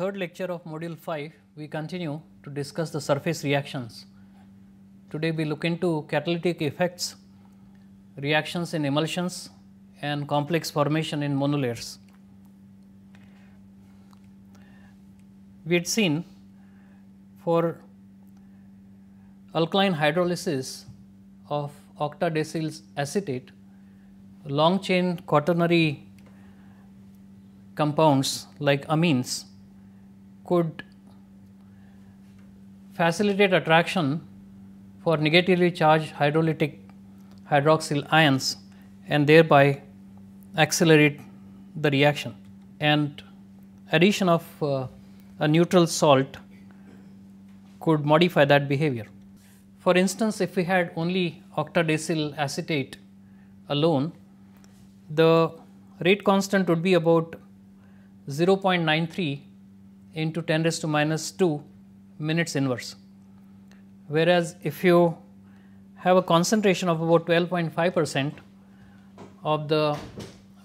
third lecture of module 5, we continue to discuss the surface reactions. Today we look into catalytic effects, reactions in emulsions and complex formation in monolayers. We had seen for alkaline hydrolysis of octadecyl acetate, long chain quaternary compounds like amines could facilitate attraction for negatively charged hydrolytic hydroxyl ions and thereby accelerate the reaction. And addition of uh, a neutral salt could modify that behavior. For instance, if we had only octadecyl acetate alone, the rate constant would be about 0.93 into 10 raised to minus 2 minutes inverse. Whereas, if you have a concentration of about 12.5 percent of the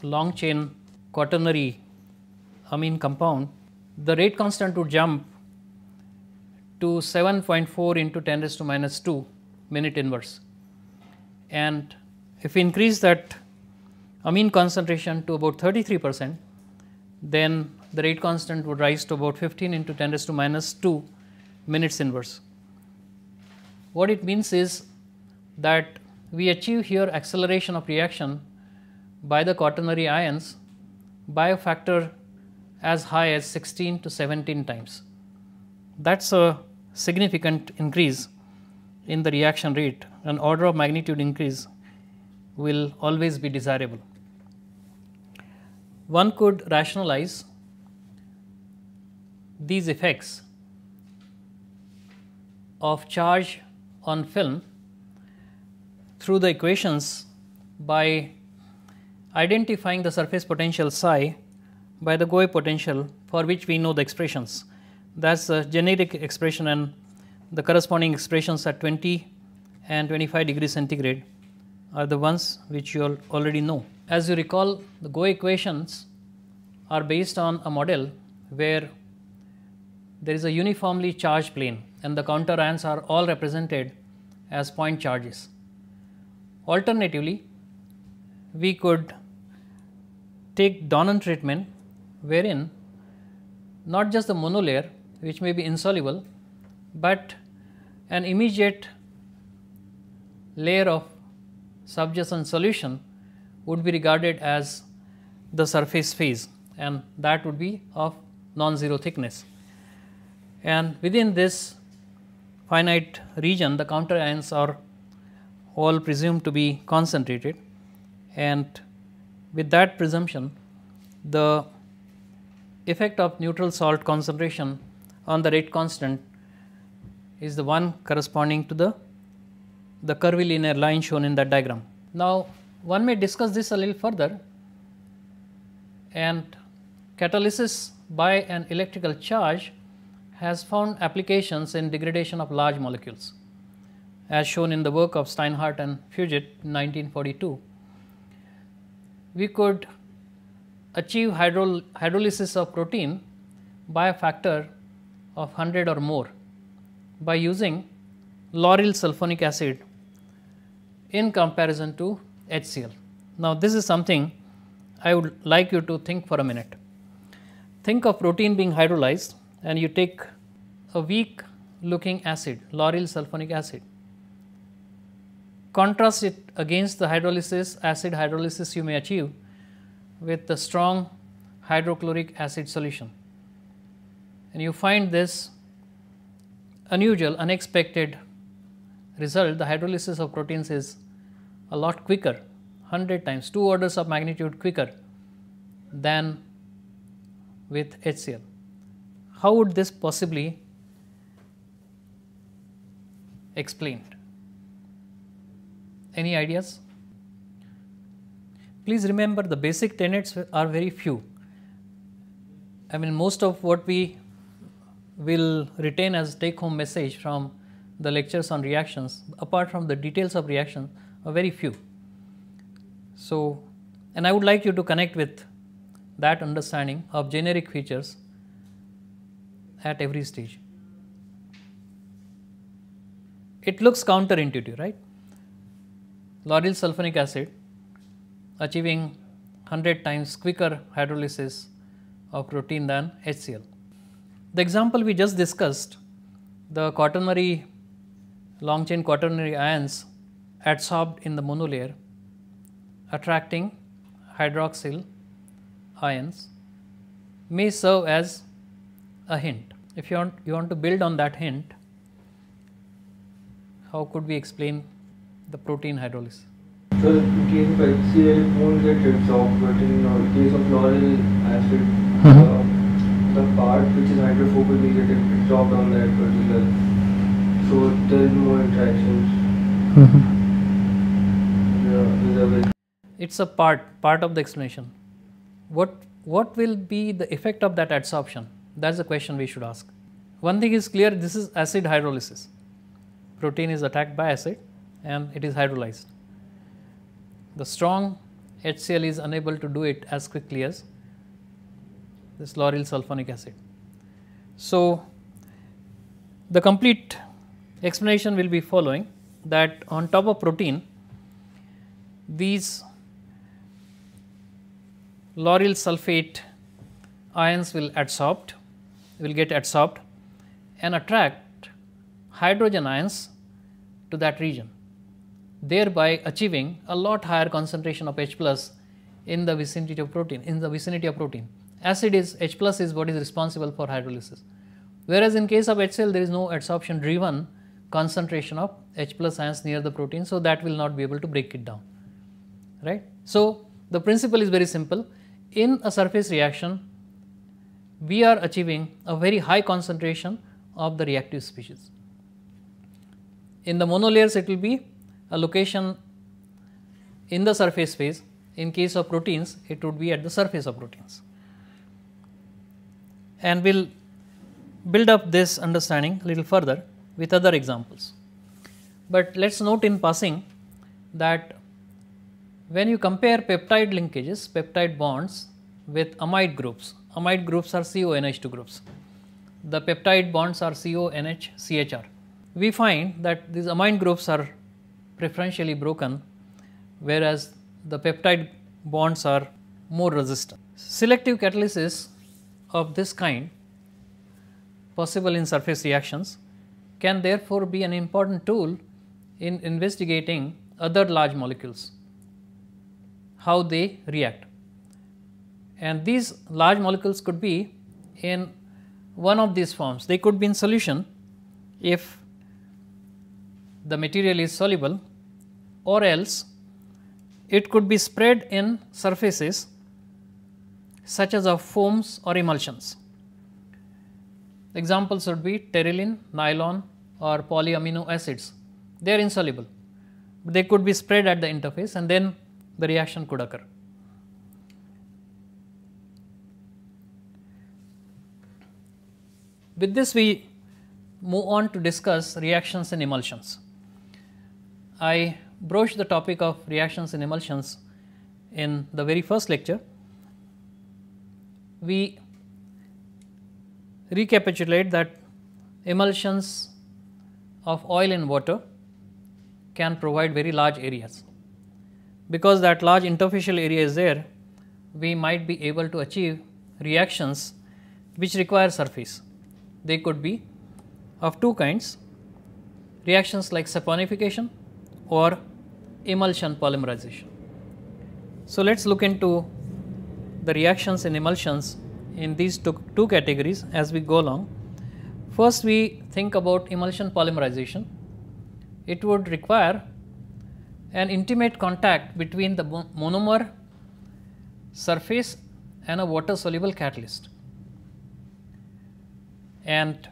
long chain quaternary amine compound, the rate constant would jump to 7.4 into 10 raised to minus 2 minute inverse. And if we increase that amine concentration to about 33 percent, then the rate constant would rise to about 15 into 10 raised to minus 2 minutes inverse. What it means is that we achieve here acceleration of reaction by the quaternary ions by a factor as high as 16 to 17 times. That is a significant increase in the reaction rate an order of magnitude increase will always be desirable. One could rationalize these effects of charge on film through the equations by identifying the surface potential psi by the Goe potential for which we know the expressions. That is the generic expression and the corresponding expressions at 20 and 25 degree centigrade are the ones which you already know. As you recall the Goe equations are based on a model where there is a uniformly charged plane and the counter ions are all represented as point charges. Alternatively, we could take Donnan treatment wherein not just the monolayer which may be insoluble, but an immediate layer of subjacent solution would be regarded as the surface phase and that would be of non-zero thickness and within this finite region the counter ions are all presumed to be concentrated and with that presumption the effect of neutral salt concentration on the rate constant is the one corresponding to the the curvilinear line shown in that diagram. Now, one may discuss this a little further and catalysis by an electrical charge has found applications in degradation of large molecules as shown in the work of Steinhardt and Fugit in 1942. We could achieve hydrol hydrolysis of protein by a factor of 100 or more by using lauryl sulfonic acid in comparison to HCl. Now, this is something I would like you to think for a minute. Think of protein being hydrolyzed and you take a weak looking acid lauryl sulfonic acid contrast it against the hydrolysis acid hydrolysis you may achieve with the strong hydrochloric acid solution and you find this unusual unexpected result the hydrolysis of proteins is a lot quicker 100 times 2 orders of magnitude quicker than with HCl how would this possibly explained? Any ideas? Please remember the basic tenets are very few. I mean most of what we will retain as take home message from the lectures on reactions apart from the details of reaction are very few. So, and I would like you to connect with that understanding of generic features at every stage. It looks counterintuitive, right? Lauryl sulfonic acid achieving 100 times quicker hydrolysis of protein than HCl. The example we just discussed, the quaternary long chain quaternary ions adsorbed in the monolayer attracting hydroxyl ions may serve as a hint if you want you want to build on that hint how could we explain the protein hydrolysis so in case of HCl it won't get but uh, in case of laurel acid mm-hmm. Uh, the part which is hydrophobic will get absorbed on that particular so there is no interactions mm-hmm. yeah, it's a part part of the explanation what what will be the effect of that adsorption that is the question we should ask. One thing is clear this is acid hydrolysis. Protein is attacked by acid and it is hydrolyzed. The strong HCl is unable to do it as quickly as this lauryl sulfonic acid. So, the complete explanation will be following that on top of protein these lauryl sulfate ions will adsorb will get adsorbed and attract hydrogen ions to that region, thereby achieving a lot higher concentration of H plus in the vicinity of protein, in the vicinity of protein. Acid is H plus is what is responsible for hydrolysis. Whereas in case of HCl, there is no adsorption driven concentration of H plus ions near the protein. So, that will not be able to break it down, right. So, the principle is very simple. In a surface reaction, we are achieving a very high concentration of the reactive species. In the monolayers, it will be a location in the surface phase. In case of proteins, it would be at the surface of proteins. And we will build up this understanding a little further with other examples. But let us note in passing that when you compare peptide linkages, peptide bonds with amide groups, amide groups are CONH2 groups. The peptide bonds are CONH, CHR. We find that these amide groups are preferentially broken whereas the peptide bonds are more resistant. Selective catalysis of this kind possible in surface reactions can therefore be an important tool in investigating other large molecules, how they react. And these large molecules could be in one of these forms. They could be in solution if the material is soluble or else it could be spread in surfaces such as of foams or emulsions. Examples would be terylene, nylon or polyamino acids. They are insoluble, they could be spread at the interface and then the reaction could occur. With this we move on to discuss reactions and emulsions. I broached the topic of reactions and emulsions in the very first lecture. We recapitulate that emulsions of oil and water can provide very large areas. Because that large interfacial area is there, we might be able to achieve reactions which require surface they could be of two kinds reactions like saponification or emulsion polymerization. So, let us look into the reactions in emulsions in these two, two categories as we go along. First we think about emulsion polymerization. It would require an intimate contact between the monomer surface and a water soluble catalyst and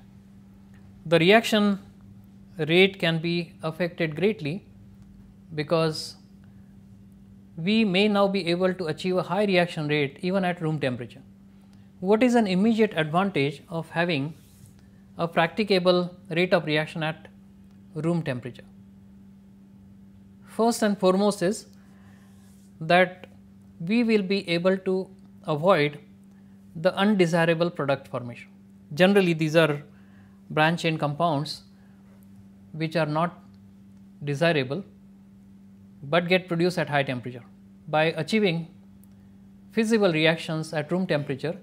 the reaction rate can be affected greatly because we may now be able to achieve a high reaction rate even at room temperature. What is an immediate advantage of having a practicable rate of reaction at room temperature? First and foremost is that we will be able to avoid the undesirable product formation generally these are branch chain compounds which are not desirable, but get produced at high temperature by achieving feasible reactions at room temperature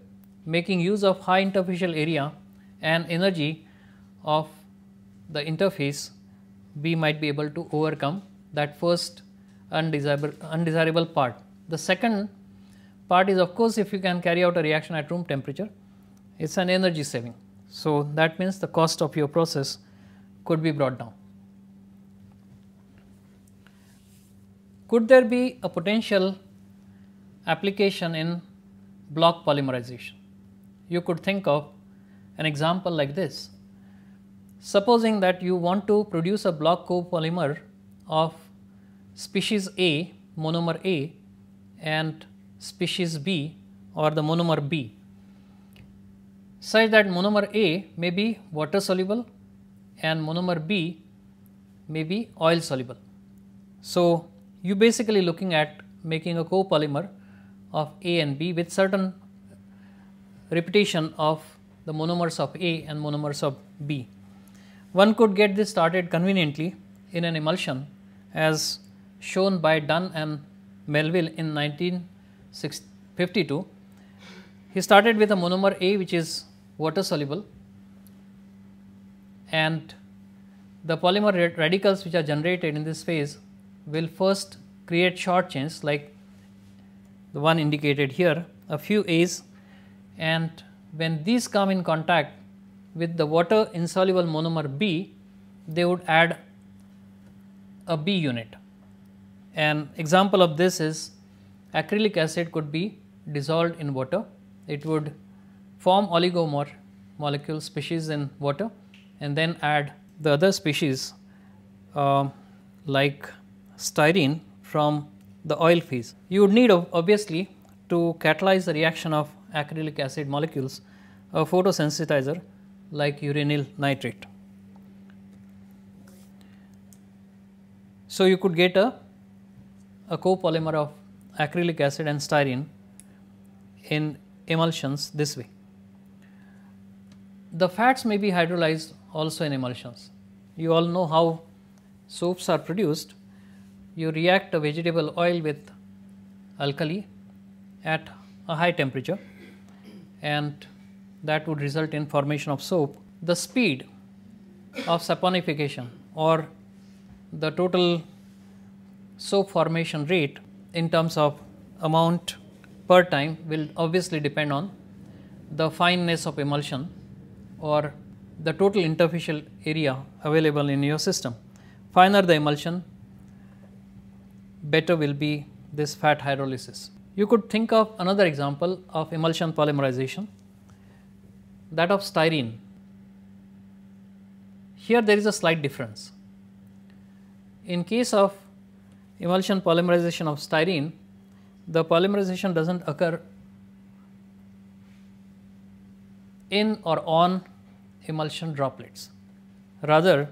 making use of high interfacial area and energy of the interface we might be able to overcome that first undesirable, undesirable part. The second part is of course, if you can carry out a reaction at room temperature it is an energy saving. So, that means the cost of your process could be brought down. Could there be a potential application in block polymerization? You could think of an example like this. Supposing that you want to produce a block copolymer of species A, monomer A and species B or the monomer B such that monomer A may be water soluble and monomer B may be oil soluble. So, you basically looking at making a copolymer of A and B with certain repetition of the monomers of A and monomers of B. One could get this started conveniently in an emulsion as shown by Dunn and Melville in 1952. He started with a monomer A which is water soluble and the polymer rad radicals which are generated in this phase will first create short chains like the one indicated here a few A's and when these come in contact with the water insoluble monomer B they would add a B unit. An example of this is acrylic acid could be dissolved in water it would form oligomer molecule species in water and then add the other species uh, like styrene from the oil phase. You would need obviously to catalyze the reaction of acrylic acid molecules a photosensitizer like uranyl nitrate. So, you could get a, a copolymer of acrylic acid and styrene in emulsions this way. The fats may be hydrolyzed also in emulsions. You all know how soaps are produced. You react a vegetable oil with alkali at a high temperature and that would result in formation of soap. The speed of saponification or the total soap formation rate in terms of amount per time will obviously depend on the fineness of emulsion or the total interfacial area available in your system. Finer the emulsion, better will be this fat hydrolysis. You could think of another example of emulsion polymerization, that of styrene. Here there is a slight difference. In case of emulsion polymerization of styrene, the polymerization does not occur in or on emulsion droplets. Rather,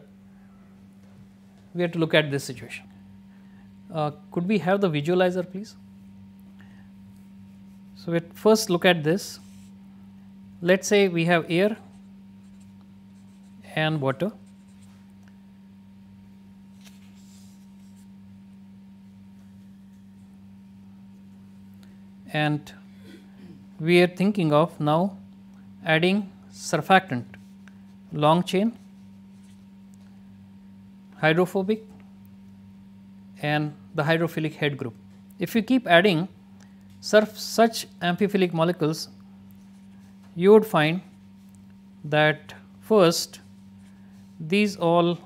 we have to look at this situation. Uh, could we have the visualizer please? So, we first look at this. Let us say we have air and water. And we are thinking of now adding surfactant, long chain, hydrophobic and the hydrophilic head group. If you keep adding such amphiphilic molecules, you would find that first these all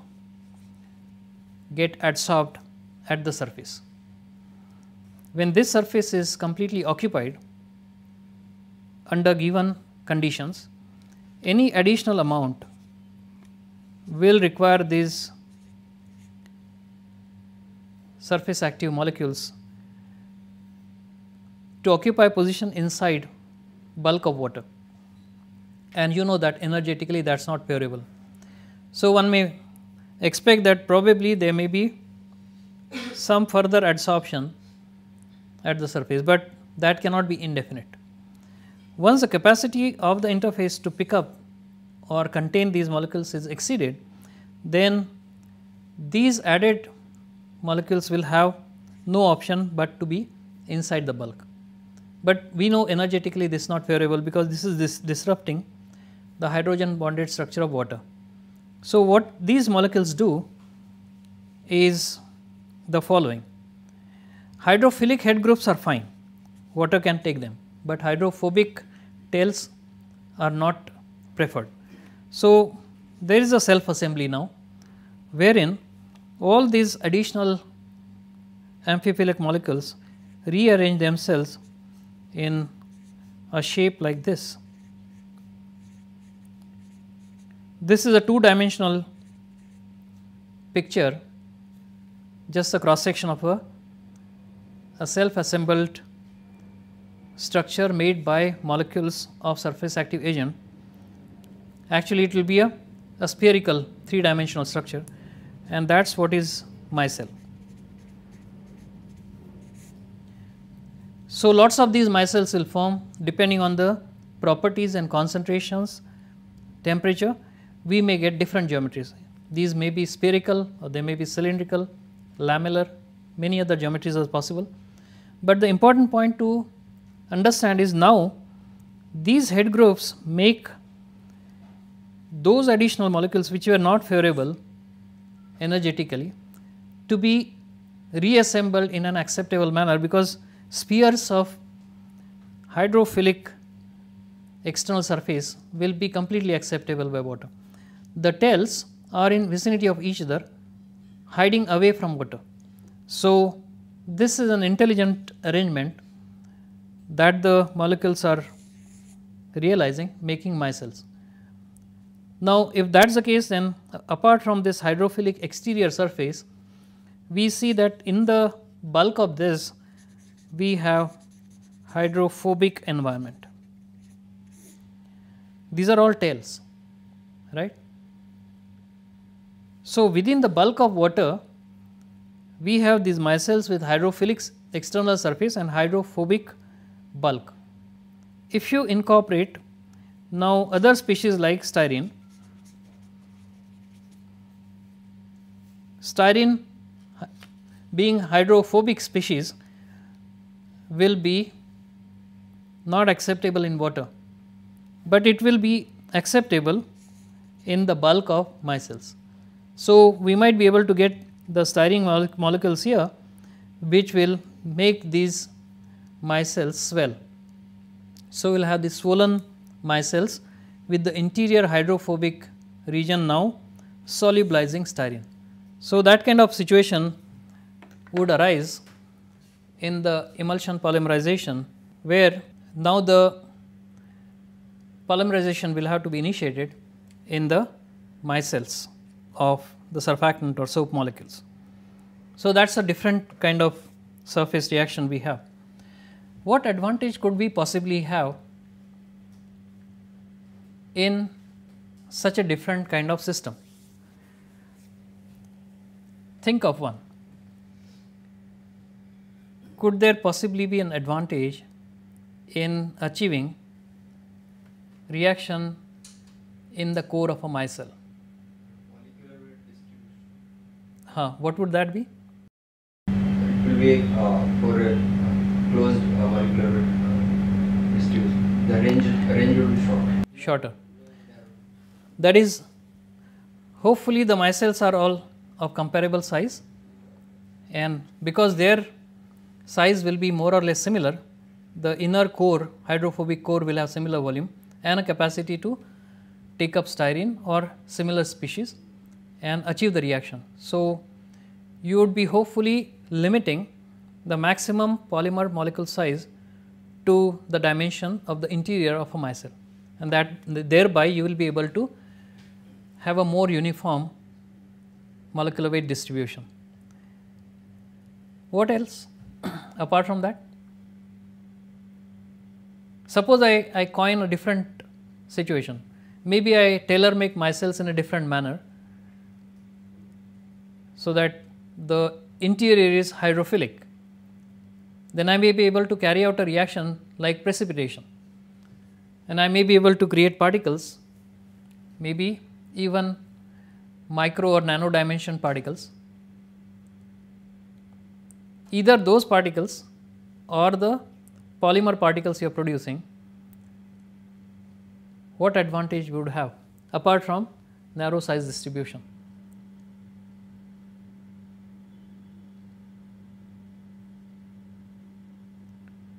get adsorbed at the surface. When this surface is completely occupied under given conditions, any additional amount will require these surface active molecules to occupy position inside bulk of water and you know that energetically that is not variable. So, one may expect that probably there may be some further adsorption at the surface, but that cannot be indefinite. Once the capacity of the interface to pick up or contain these molecules is exceeded, then these added molecules will have no option but to be inside the bulk. But we know energetically this is not favorable because this is this disrupting the hydrogen bonded structure of water. So, what these molecules do is the following. Hydrophilic head groups are fine, water can take them but hydrophobic tails are not preferred. So, there is a self assembly now wherein all these additional amphiphilic molecules rearrange themselves in a shape like this. This is a two dimensional picture just a cross section of a, a self assembled structure made by molecules of surface active agent. Actually, it will be a, a spherical three dimensional structure and that is what is my cell. So, lots of these micelles will form depending on the properties and concentrations, temperature, we may get different geometries. These may be spherical or they may be cylindrical, lamellar, many other geometries are possible. But the important point to understand is now these head groups make those additional molecules which were not favorable energetically to be reassembled in an acceptable manner because spheres of hydrophilic external surface will be completely acceptable by water. The tails are in vicinity of each other hiding away from water. So, this is an intelligent arrangement that the molecules are realizing making micelles. Now, if that is the case then apart from this hydrophilic exterior surface, we see that in the bulk of this we have hydrophobic environment. These are all tails, right. So, within the bulk of water, we have these micelles with hydrophilic external surface and hydrophobic bulk. If you incorporate now other species like styrene, styrene being hydrophobic species will be not acceptable in water, but it will be acceptable in the bulk of micelles. So, we might be able to get the styrene molecules here which will make these micelles swell. So, we will have the swollen micelles with the interior hydrophobic region now solubilizing styrene. So, that kind of situation would arise in the emulsion polymerization where now the polymerization will have to be initiated in the micelles of the surfactant or soap molecules. So, that is a different kind of surface reaction we have what advantage could we possibly have in such a different kind of system? Think of one. Could there possibly be an advantage in achieving reaction in the core of a micelle? Huh, what would that be? It will be uh, for closed uh, molecular uh, residues, the range, range will be short. Shorter. That is, hopefully the micelles are all of comparable size and because their size will be more or less similar, the inner core, hydrophobic core will have similar volume and a capacity to take up styrene or similar species and achieve the reaction. So, you would be hopefully limiting the maximum polymer molecule size to the dimension of the interior of a micelle and that thereby you will be able to have a more uniform molecular weight distribution. What else apart from that? Suppose I, I coin a different situation, maybe I tailor make myself in a different manner so that the interior is hydrophilic then I may be able to carry out a reaction like precipitation. And I may be able to create particles, maybe even micro or nano dimension particles. Either those particles or the polymer particles you are producing, what advantage would have apart from narrow size distribution?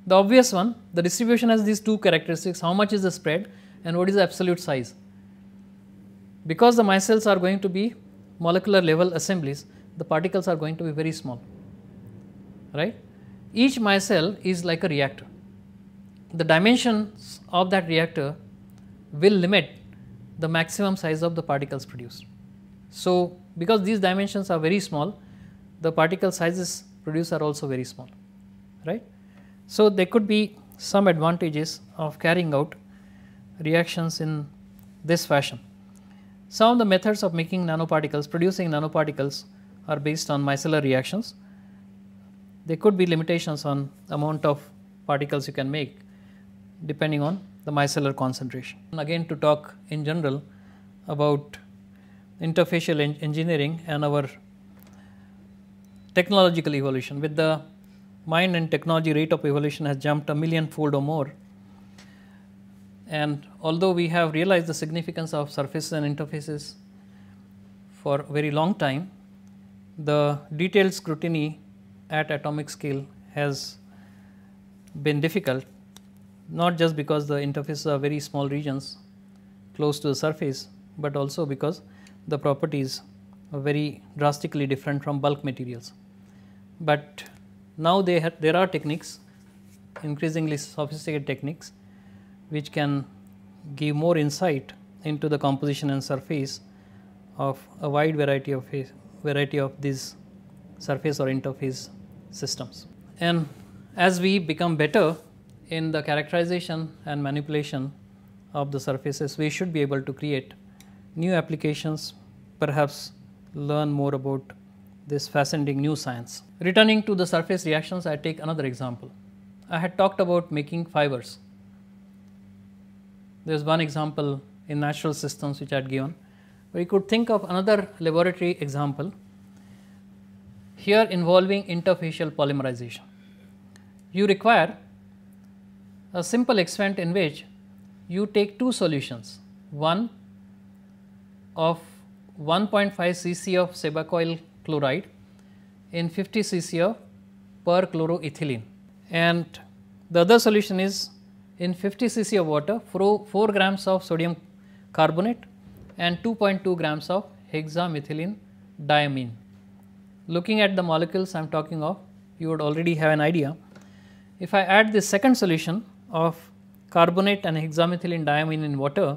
The obvious one, the distribution has these two characteristics, how much is the spread and what is the absolute size. Because the micelles are going to be molecular level assemblies, the particles are going to be very small, right. Each micelle is like a reactor. The dimensions of that reactor will limit the maximum size of the particles produced. So, because these dimensions are very small, the particle sizes produced are also very small, right. So, there could be some advantages of carrying out reactions in this fashion. Some of the methods of making nanoparticles, producing nanoparticles are based on micellar reactions. There could be limitations on amount of particles you can make depending on the micellar concentration. And again to talk in general about interfacial en engineering and our technological evolution with the mind and technology rate of evolution has jumped a million fold or more. And although we have realized the significance of surfaces and interfaces for a very long time, the detailed scrutiny at atomic scale has been difficult, not just because the interfaces are very small regions close to the surface, but also because the properties are very drastically different from bulk materials. But now, there are techniques increasingly sophisticated techniques which can give more insight into the composition and surface of a wide variety of variety of these surface or interface systems. And as we become better in the characterization and manipulation of the surfaces, we should be able to create new applications, perhaps learn more about this fascinating new science. Returning to the surface reactions, I take another example. I had talked about making fibers. There is one example in natural systems which I had given. We could think of another laboratory example here involving interfacial polymerization. You require a simple experiment in which you take two solutions, one of 1.5 cc of sebacoil chloride in 50 cc of perchloroethylene and the other solution is in 50 cc of water 4 grams of sodium carbonate and 2.2 grams of hexamethylene diamine. Looking at the molecules I am talking of you would already have an idea. If I add the second solution of carbonate and hexamethylene diamine in water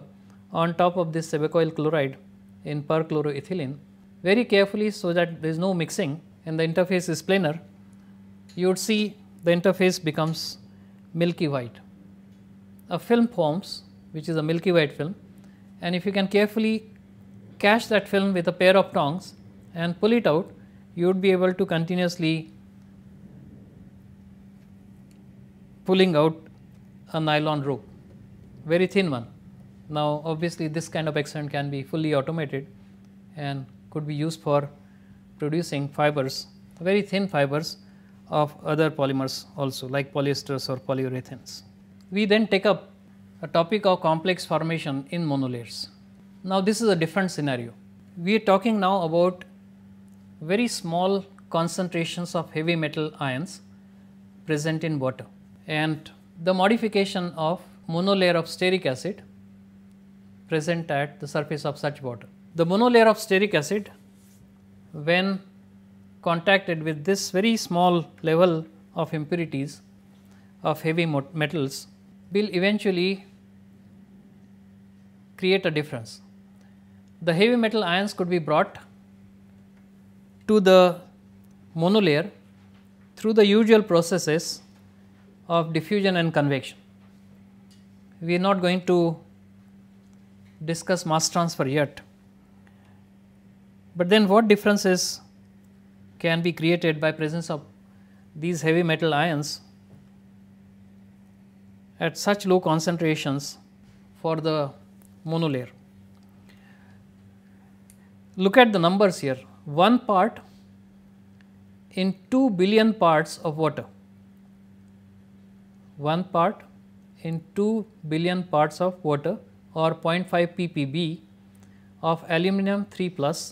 on top of this sebacoyl chloride in perchloroethylene, very carefully so that there is no mixing and the interface is planar, you would see the interface becomes milky white. A film forms which is a milky white film and if you can carefully catch that film with a pair of tongs and pull it out, you would be able to continuously pulling out a nylon rope, very thin one. Now, obviously, this kind of experiment can be fully automated and could be used for producing fibers, very thin fibers of other polymers also like polyesters or polyurethanes. We then take up a topic of complex formation in monolayers. Now, this is a different scenario. We are talking now about very small concentrations of heavy metal ions present in water and the modification of monolayer of stearic acid present at the surface of such water. The monolayer of stearic acid when contacted with this very small level of impurities of heavy metals will eventually create a difference. The heavy metal ions could be brought to the monolayer through the usual processes of diffusion and convection. We are not going to discuss mass transfer yet, but then what differences can be created by presence of these heavy metal ions at such low concentrations for the monolayer. Look at the numbers here 1 part in 2 billion parts of water, 1 part in 2 billion parts of water or 0.5 ppb of aluminum 3 plus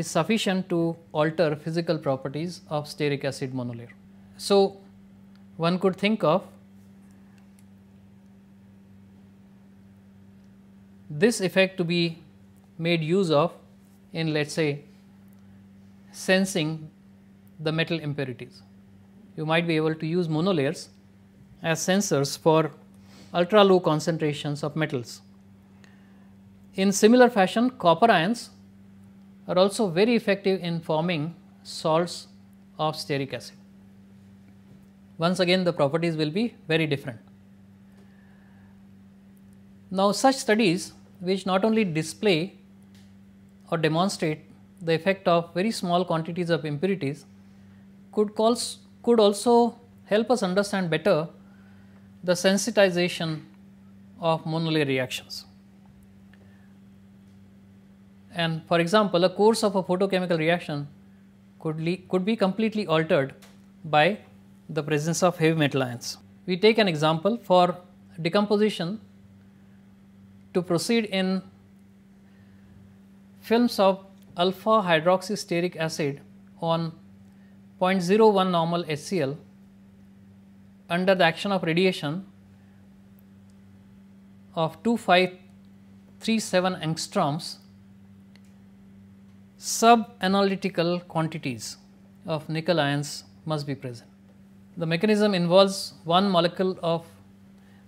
is sufficient to alter physical properties of stearic acid monolayer. So, one could think of this effect to be made use of in let us say sensing the metal impurities. You might be able to use monolayers as sensors for ultra low concentrations of metals. In similar fashion copper ions are also very effective in forming salts of stearic acid. Once again the properties will be very different. Now, such studies which not only display or demonstrate the effect of very small quantities of impurities could, calls, could also help us understand better the sensitization of monolayer reactions. And for example, the course of a photochemical reaction could, could be completely altered by the presence of heavy metal ions. We take an example for decomposition to proceed in films of alpha hydroxysteric acid on 0.01 normal HCl under the action of radiation of 2537 angstroms sub-analytical quantities of nickel ions must be present. The mechanism involves one molecule of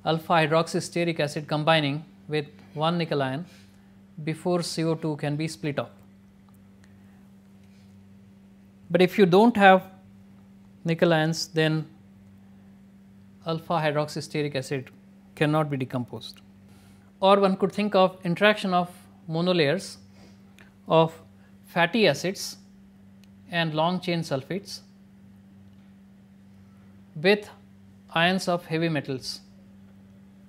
alpha hydroxysteric acid combining with one nickel ion before CO2 can be split up. But if you do not have nickel ions, then alpha hydroxysteric acid cannot be decomposed. Or one could think of interaction of monolayers of fatty acids and long chain sulfates with ions of heavy metals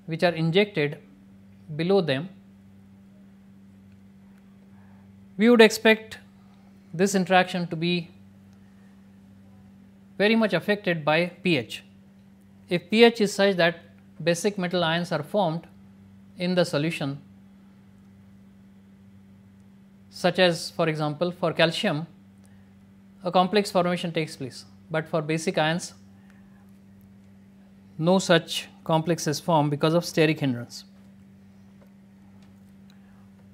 which are injected below them. We would expect this interaction to be very much affected by pH. If pH is such that basic metal ions are formed in the solution, such as for example, for calcium a complex formation takes place, but for basic ions no such complex is formed because of steric hindrance.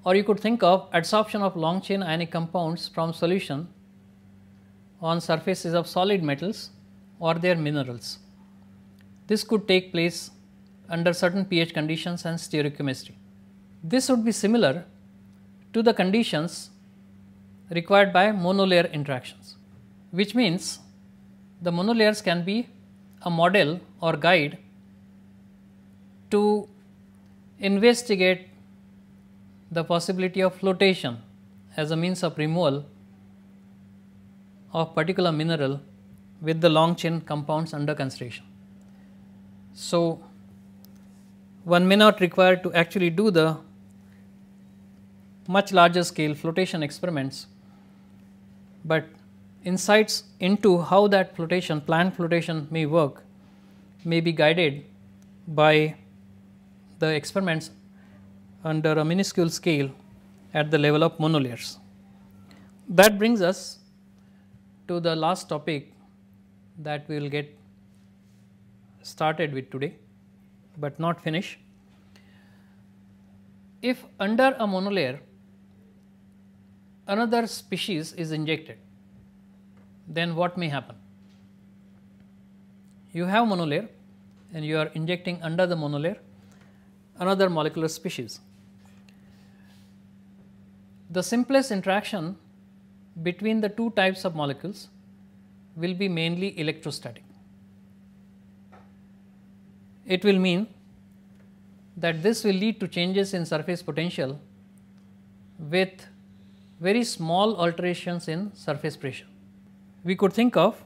Or you could think of adsorption of long chain ionic compounds from solution on surfaces of solid metals or their minerals. This could take place under certain pH conditions and stereochemistry. This would be similar to the conditions required by monolayer interactions, which means the monolayers can be a model or guide to investigate the possibility of flotation as a means of removal of particular mineral with the long chain compounds under consideration. So, one may not require to actually do the much larger scale flotation experiments, but insights into how that flotation, planned flotation may work may be guided by the experiments under a minuscule scale at the level of monolayers. That brings us to the last topic that we will get started with today, but not finish. If under a monolayer another species is injected, then what may happen? You have monolayer and you are injecting under the monolayer another molecular species. The simplest interaction between the two types of molecules will be mainly electrostatic. It will mean that this will lead to changes in surface potential with very small alterations in surface pressure. We could think of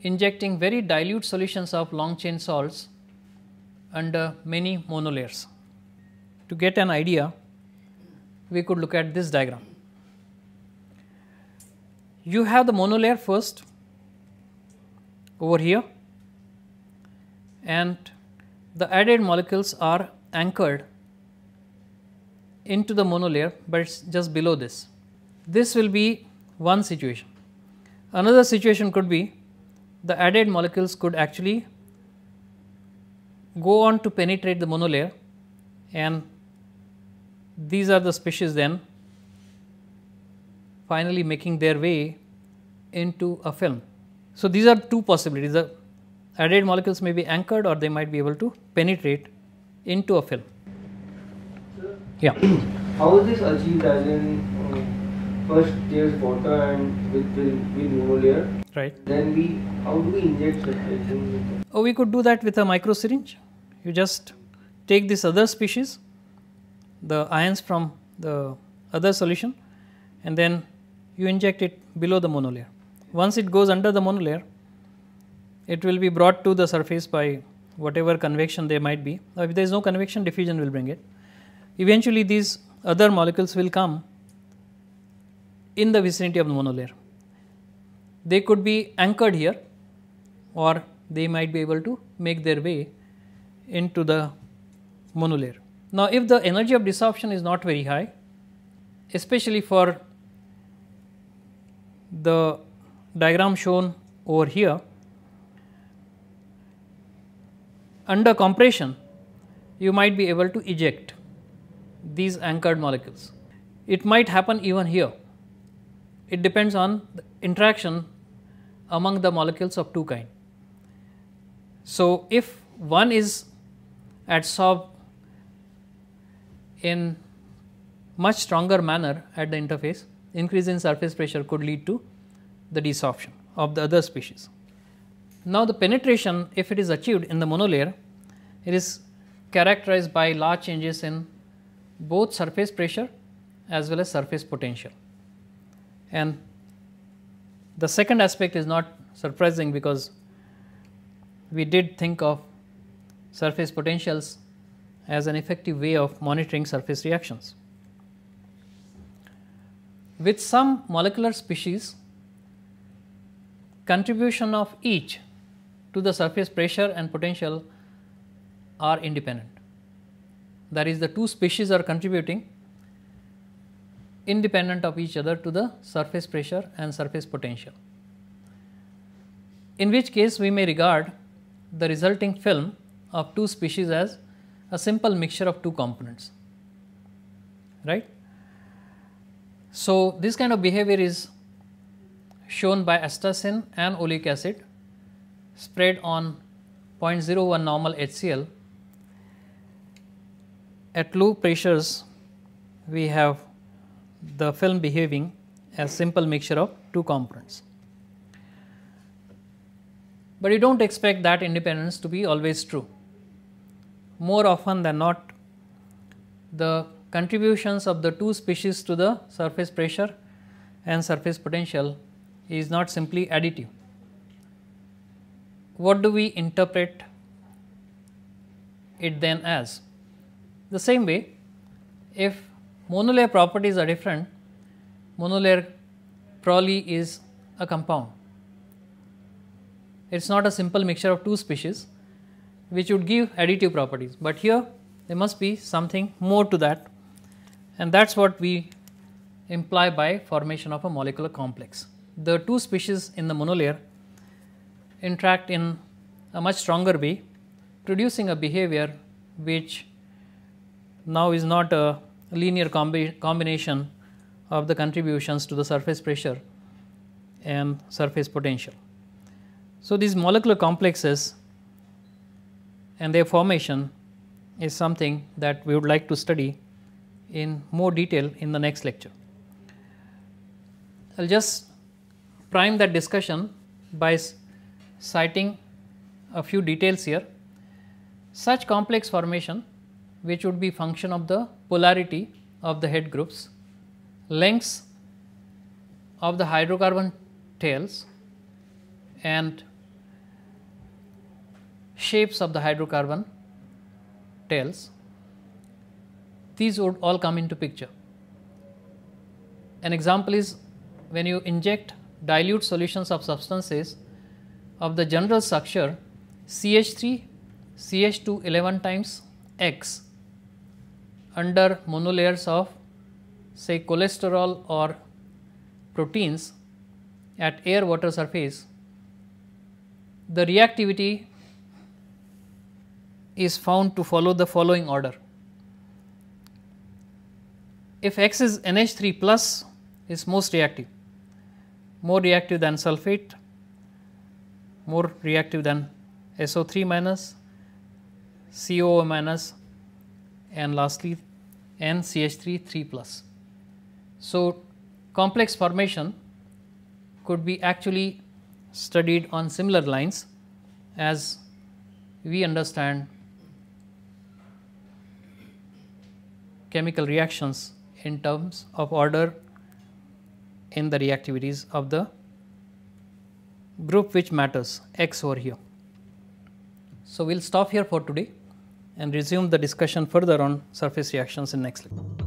injecting very dilute solutions of long chain salts under many monolayers. To get an idea, we could look at this diagram. You have the monolayer first over here and the added molecules are anchored into the monolayer, but it's just below this. This will be one situation. Another situation could be the added molecules could actually go on to penetrate the monolayer and these are the species then finally making their way into a film. So, these are two possibilities the added molecules may be anchored or they might be able to penetrate into a film. Yeah. How is this achieved as in um, first there's water and with, with, with no layer. Right. Then we, how do we inject it? Oh, we could do that with a micro syringe. You just take this other species, the ions from the other solution and then you inject it below the monolayer. Once it goes under the monolayer, it will be brought to the surface by whatever convection there might be. Now, if there is no convection, diffusion will bring it. Eventually, these other molecules will come in the vicinity of the monolayer. They could be anchored here or they might be able to make their way into the monolayer. Now, if the energy of desorption is not very high, especially for the diagram shown over here, under compression you might be able to eject these anchored molecules. It might happen even here. It depends on the interaction among the molecules of two kind. So, if one is adsorbed in much stronger manner at the interface, increase in surface pressure could lead to the desorption of the other species. Now, the penetration if it is achieved in the monolayer, it is characterized by large changes in both surface pressure as well as surface potential. And the second aspect is not surprising because we did think of surface potentials as an effective way of monitoring surface reactions. With some molecular species, contribution of each to the surface pressure and potential are independent that is the two species are contributing independent of each other to the surface pressure and surface potential. In which case we may regard the resulting film of two species as a simple mixture of two components, right. So, this kind of behavior is shown by astaxanthin and oleic acid spread on 0.01 normal HCl at low pressures we have the film behaving as simple mixture of two components. But you do not expect that independence to be always true. More often than not the contributions of the two species to the surface pressure and surface potential is not simply additive. What do we interpret it then as? The same way, if monolayer properties are different, monolayer probably is a compound. It is not a simple mixture of two species which would give additive properties, but here there must be something more to that and that is what we imply by formation of a molecular complex. The two species in the monolayer interact in a much stronger way producing a behavior which now is not a linear combi combination of the contributions to the surface pressure and surface potential. So, these molecular complexes and their formation is something that we would like to study in more detail in the next lecture. I will just prime that discussion by citing a few details here. Such complex formation which would be function of the polarity of the head groups, lengths of the hydrocarbon tails and shapes of the hydrocarbon tails, these would all come into picture. An example is when you inject dilute solutions of substances of the general structure CH3 CH2 11 times X under monolayers of say cholesterol or proteins at air water surface, the reactivity is found to follow the following order. If X is NH3 plus is most reactive, more reactive than sulfate, more reactive than SO3 minus, COO minus and lastly NCH3 3 plus. So, complex formation could be actually studied on similar lines as we understand chemical reactions in terms of order in the reactivities of the group which matters x over here. So, we will stop here for today and resume the discussion further on surface reactions in next lecture.